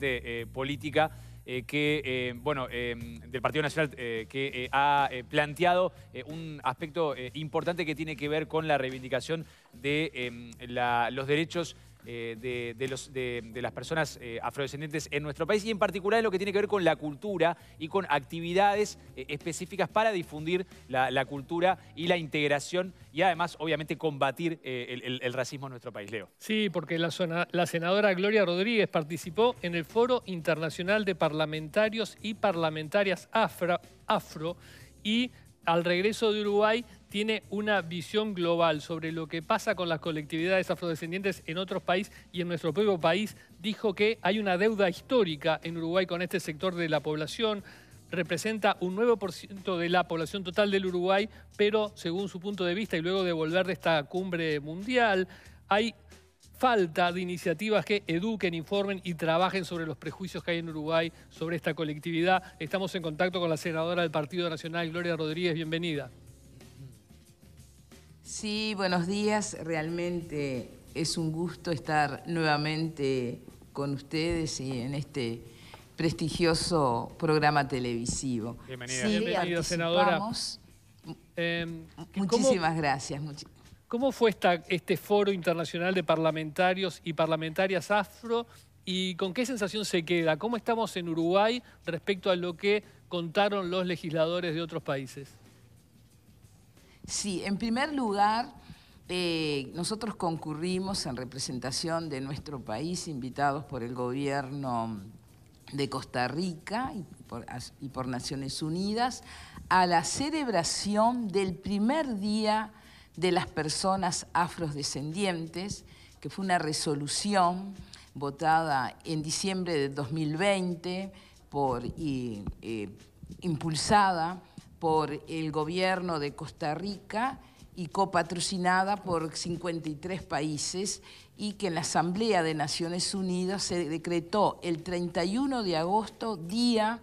Eh, política eh, que, eh, bueno, del Partido Nacional que ha planteado un aspecto importante que tiene que ver con la reivindicación de em, los derechos eh, de, los, de, las personas eh, afrodescendientes en nuestro país y en particular lo que tiene que ver con la cultura y con actividades eh, específicas para difundir la, cultura y la integración y además, obviamente, combatir el, racismo en nuestro país. Leo. Sí, porque la, senadora Gloria Rodríguez participó en el Foro Internacional de Parlamentarios y Parlamentarias afro y al regreso de Uruguay tiene una visión global sobre lo que pasa con las colectividades afrodescendientes en otros países y en nuestro propio país. Dijo que hay una deuda histórica en Uruguay con este sector de la población. Representa un 9% de la población total del Uruguay, pero según su punto de vista y luego de volver de esta cumbre mundial, hay falta de iniciativas que eduquen, informen y trabajen sobre los prejuicios que hay en Uruguay sobre esta colectividad. Estamos en contacto con la senadora del Partido Nacional, Gloria Rodríguez. Bienvenida. Sí, buenos días. Realmente es un gusto estar nuevamente con ustedes y en este prestigioso programa televisivo. Bienvenida, sí, senadora. Em, muchísimas gracias. ¿Cómo fue esta, este foro internacional de parlamentarios y parlamentarias afro y con qué sensación se queda? ¿Cómo estamos en Uruguay respecto a lo que contaron los legisladores de otros países? Sí, en primer lugar, eh, nosotros concurrimos en representación de nuestro país, invitados por el gobierno de Costa Rica y por, Naciones Unidas, a la celebración del primer día de las personas afrodescendientes, que fue una resolución votada en diciembre de 2020 por, eh, impulsada por el gobierno de Costa Rica y copatrocinada por 53 países y que en la Asamblea de Naciones Unidas se decretó el 31 de agosto Día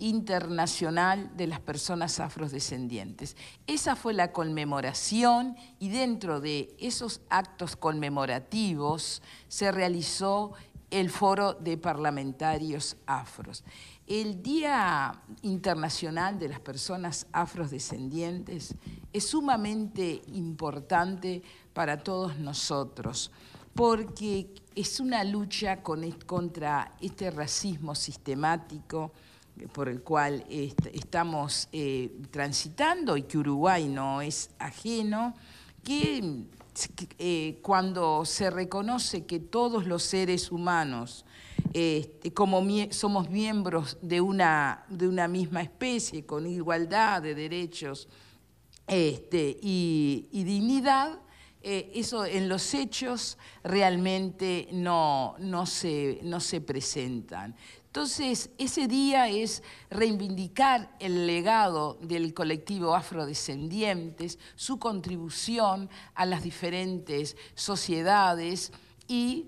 Internacional de las Personas Afrodescendientes. Esa fue la conmemoración y dentro de esos actos conmemorativos se realizó el Foro de Parlamentarios Afros. El Día Internacional de las Personas Afrodescendientes es sumamente importante para todos nosotros porque es una lucha e, contra este racismo sistemático por el cual estamos eh, transitando y que Uruguay no es ajeno, eh, cuando se reconoce que todos los seres humanos eh, este, como somos miembros de una, de una misma especie, con igualdad de derechos este, y, dignidad, eh, eso en los hechos realmente no, no, se, no se presentan. Entonces, ese día es reivindicar el legado del colectivo afrodescendientes, su contribución a las diferentes sociedades y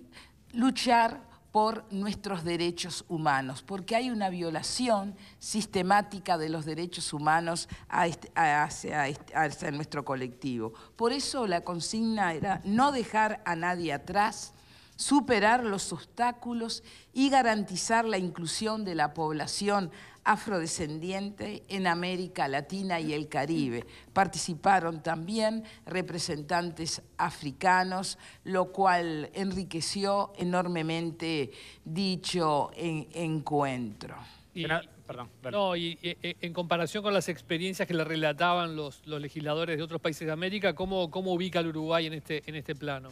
luchar por nuestros derechos humanos, porque hay una violación sistemática de los derechos humanos este, este, hacia, nuestro colectivo. Por eso la consigna era no dejar a nadie atrás, superar los obstáculos y garantizar la inclusión de la población afrodescendiente en América Latina y el Caribe. Participaron también representantes africanos, lo cual enriqueció enormemente dicho encuentro. Eh, eh, en comparación con las experiencias que le relataban los, legisladores de otros países de América, ¿cómo, ubica el Uruguay en este, en este plano?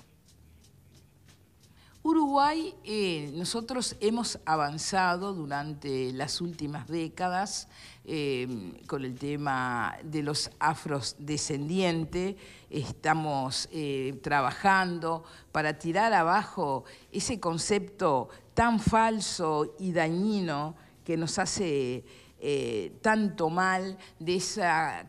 Uruguay, eh, nosotros hemos avanzado durante las últimas décadas eh, con el tema de los afrodescendientes, estamos eh, trabajando para tirar abajo ese concepto tan falso y dañino que nos hace eh, tanto mal de ese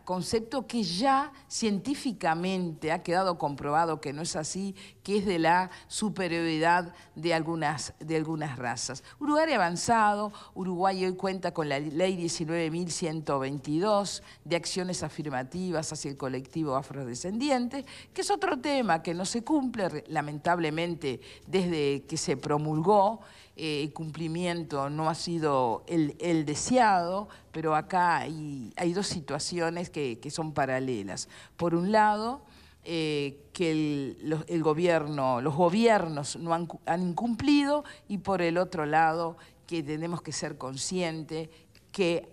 concepto que ya científicamente ha quedado comprobado que no es así, que es de la superioridad de algunas, de algunas razas. Uruguay avanzado, Uruguay hoy cuenta con la ley 19.122 de acciones afirmativas hacia el colectivo afrodescendiente, que es otro tema que no se cumple lamentablemente desde que se promulgó eh, el cumplimiento no ha sido el, deseado, pero acá hay, dos situaciones que, son paralelas. Por un lado, eh, que el, los, gobierno, los gobiernos no han, han incumplido y por el otro lado, que tenemos que ser conscientes que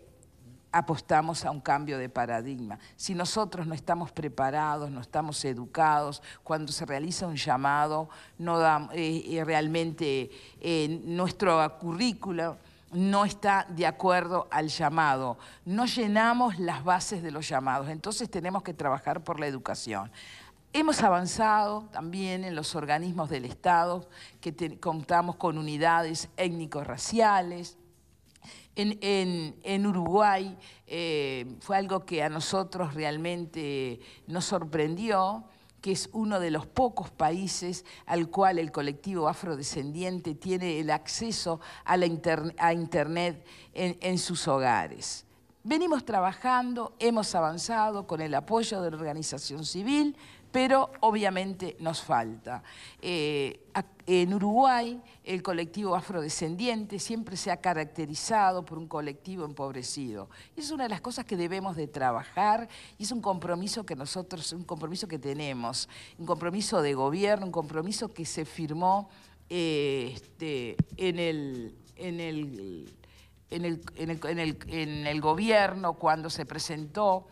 apostamos a un cambio de paradigma. Si nosotros no estamos preparados, no estamos educados, cuando se realiza un llamado, no eh, eh, realmente eh, nuestro currículo no está de acuerdo al llamado, no llenamos las bases de los llamados, entonces tenemos que trabajar por la educación. Hemos avanzado también en los organismos del Estado, que contamos con unidades étnico-raciales, en, Uruguay eh, fue algo que a nosotros realmente nos sorprendió que es uno de los pocos países al cual el colectivo afrodescendiente tiene el acceso a, la Internet en sus hogares. Venimos trabajando, hemos avanzado con el apoyo de la organización civil, pero obviamente nos falta. Eh, en Uruguay, el colectivo afrodescendiente siempre se ha caracterizado por un colectivo empobrecido. Y es una de las cosas que debemos de trabajar y es un compromiso que nosotros, un compromiso que tenemos, un compromiso de gobierno, un compromiso que se firmó En el en el gobierno cuando se presentó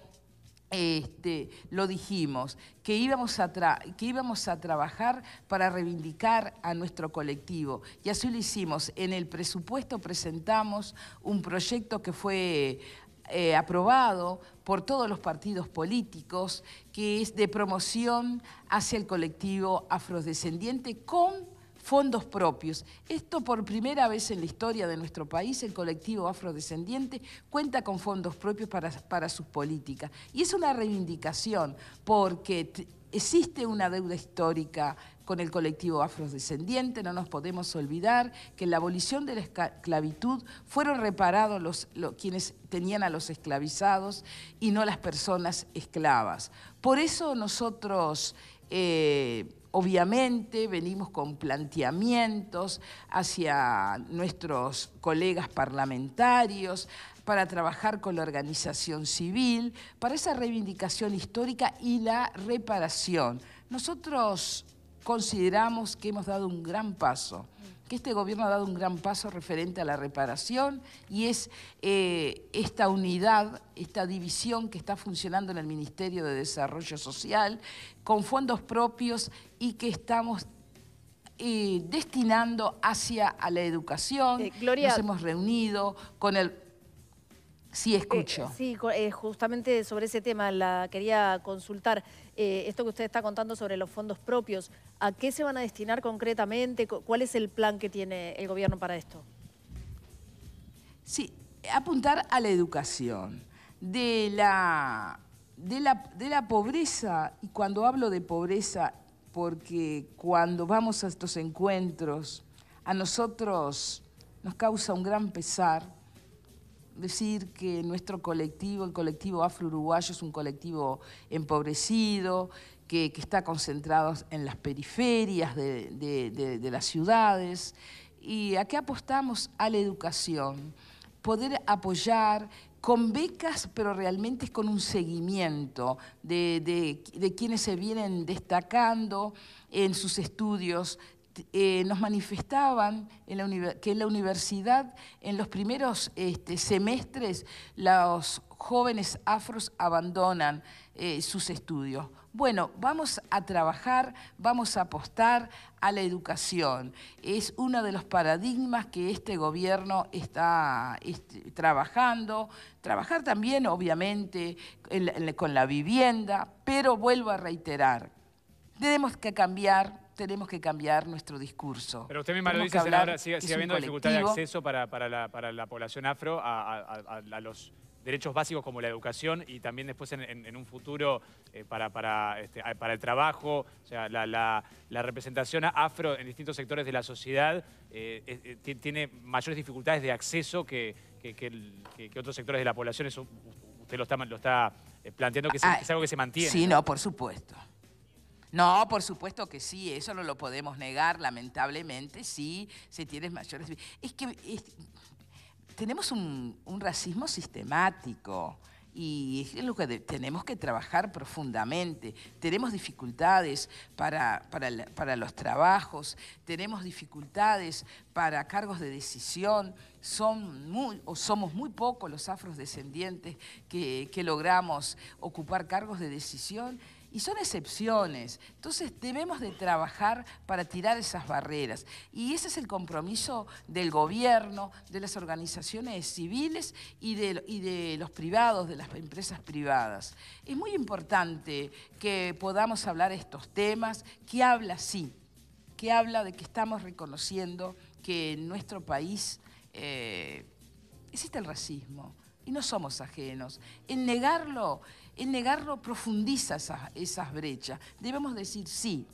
este, lo dijimos, que íbamos, a que íbamos a trabajar para reivindicar a nuestro colectivo. Y así lo hicimos. En el presupuesto presentamos un proyecto que fue eh, aprobado por todos los partidos políticos, que es de promoción hacia el colectivo afrodescendiente con fondos propios. Esto por primera vez en la historia de nuestro país, el colectivo afrodescendiente cuenta con fondos propios para, sus políticas. Y es una reivindicación porque existe una deuda histórica con el colectivo afrodescendiente, no nos podemos olvidar que en la abolición de la esclavitud fueron reparados los, quienes tenían a los esclavizados y no las personas esclavas. Por eso nosotros... Eh, obviamente venimos con planteamientos hacia nuestros colegas parlamentarios para trabajar con la organización civil, para esa reivindicación histórica y la reparación. Nosotros consideramos que hemos dado un gran paso que este gobierno ha dado un gran paso referente a la reparación y es eh, esta unidad, esta división que está funcionando en el Ministerio de Desarrollo Social con fondos propios y que estamos eh, destinando hacia a la educación. Eh, Nos hemos reunido con el Sí, eh, escucho. Eh, sí, eh, justamente sobre ese tema la quería consultar. esto que usted está contando sobre los fondos propios, ¿a qué se van a destinar concretamente? ¿Cuál es el plan que tiene el gobierno para esto? Sí, apuntar a la educación, de la, de la, de la pobreza, y cuando hablo de pobreza, porque cuando vamos a estos encuentros, a nosotros nos causa un gran pesar decir que nuestro colectivo, el colectivo afro-uruguayo, es un colectivo empobrecido, que, está concentrado en las periferias de, las ciudades. ¿Y a qué apostamos? A la educación. Poder apoyar con becas, pero realmente con un seguimiento de, de, quienes se vienen destacando en sus estudios eh, nos manifestaban que en la universidad, en los primeros este, semestres, los jóvenes afros abandonan eh, sus estudios. Bueno, vamos a trabajar, vamos a apostar a la educación. Es uno de los paradigmas que este gobierno está este, trabajando. Trabajar también, obviamente, con la vivienda, pero vuelvo a reiterar, tenemos que cambiar tenemos que cambiar nuestro discurso. Pero usted misma lo dice, senadora, sigue, sigue habiendo dificultad de acceso para, la, población afro a, los derechos básicos como la educación y también después en, un futuro eh, este, para, el trabajo, o sea, la, la, representación afro en distintos sectores de la sociedad eh, eh, tiene mayores dificultades de acceso que, otros sectores de la población. usted lo está, lo está planteando que, ah, es algo que se mantiene. Sí, no, por supuesto. No, por supuesto que sí, eso no lo podemos negar, lamentablemente, sí, se tienes mayores... Es que tenemos un, racismo sistemático y es lo que tenemos que trabajar profundamente. Tenemos dificultades para, los trabajos, tenemos dificultades para cargos de decisión, son muy, o somos muy pocos los afrodescendientes que, que logramos ocupar cargos de decisión y son excepciones. Entonces debemos de trabajar para tirar esas barreras. Y ese es el compromiso del gobierno, de las organizaciones civiles y de, los privados, de las empresas privadas. Es muy importante que podamos hablar de estos temas, que habla, sí, que habla de que estamos reconociendo que en nuestro país eh, existe el racismo, y no somos ajenos. El negarlo, el negarlo profundiza esas, esas brechas. Debemos decir sí,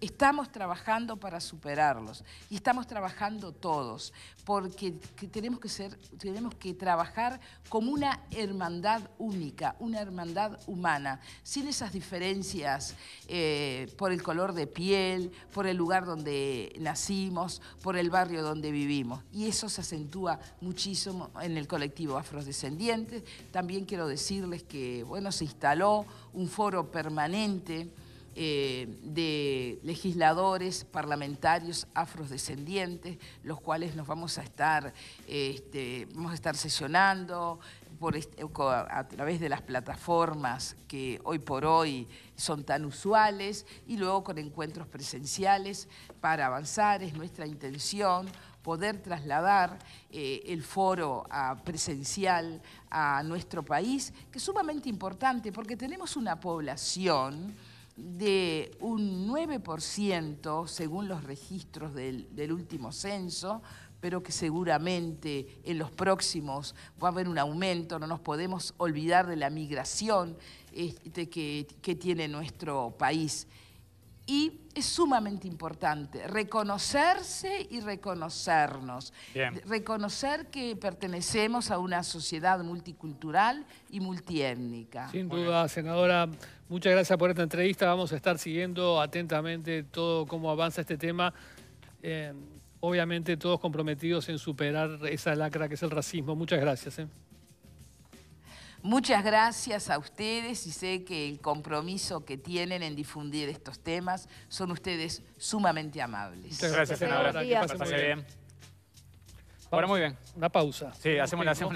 Estamos trabajando para superarlos y estamos trabajando todos, porque tenemos que, ser, tenemos que trabajar como una hermandad única, una hermandad humana, sin esas diferencias eh, por el color de piel, por el lugar donde nacimos, por el barrio donde vivimos. Y eso se acentúa muchísimo en el colectivo afrodescendiente. También quiero decirles que bueno, se instaló un foro permanente eh, de legisladores, parlamentarios afrodescendientes, los cuales nos vamos a estar, eh, este, vamos a estar sesionando eh, a través de las plataformas que hoy por hoy son tan usuales y luego con encuentros presenciales para avanzar, es nuestra intención poder trasladar el foro presencial a nuestro país, que es sumamente importante porque tenemos una población de un 9% según los registros del, último censo, pero que seguramente en los próximos va a haber un aumento, no nos podemos olvidar de la migración este, que tiene nuestro país y es sumamente importante reconocerse y reconocernos. Reconocer que pertenecemos a una sociedad multicultural y multiétnica. Sin duda, senadora, muchas gracias por esta entrevista. Vamos a estar siguiendo atentamente todo cómo avanza este tema. Eh, obviamente todos comprometidos en superar esa lacra que es el racismo. Muchas gracias. Eh. Muchas gracias a ustedes y sé que el compromiso que tienen en difundir estos temas son ustedes sumamente amables. Muchas gracias, senadora. Que bien. Ahora muy bien. Una pausa. Sí, hacemos